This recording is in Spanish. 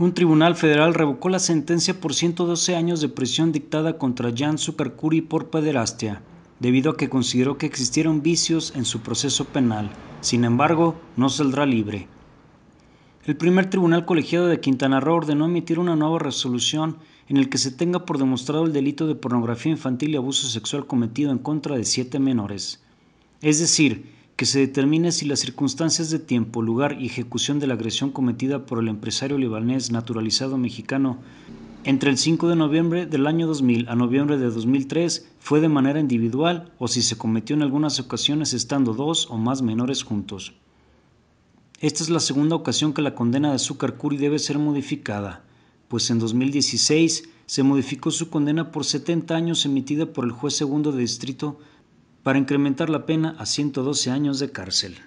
Un tribunal federal revocó la sentencia por 112 años de prisión dictada contra Jan Sukarkuri por pederastia, debido a que consideró que existieron vicios en su proceso penal. Sin embargo, no saldrá libre. El primer tribunal colegiado de Quintana Roo ordenó emitir una nueva resolución en el que se tenga por demostrado el delito de pornografía infantil y abuso sexual cometido en contra de siete menores. Es decir, que se determine si las circunstancias de tiempo, lugar y ejecución de la agresión cometida por el empresario libanés naturalizado mexicano entre el 5 de noviembre del año 2000 a noviembre de 2003 fue de manera individual o si se cometió en algunas ocasiones estando dos o más menores juntos. Esta es la segunda ocasión que la condena de Azúcar curry debe ser modificada, pues en 2016 se modificó su condena por 70 años emitida por el juez segundo de distrito para incrementar la pena a 112 años de cárcel.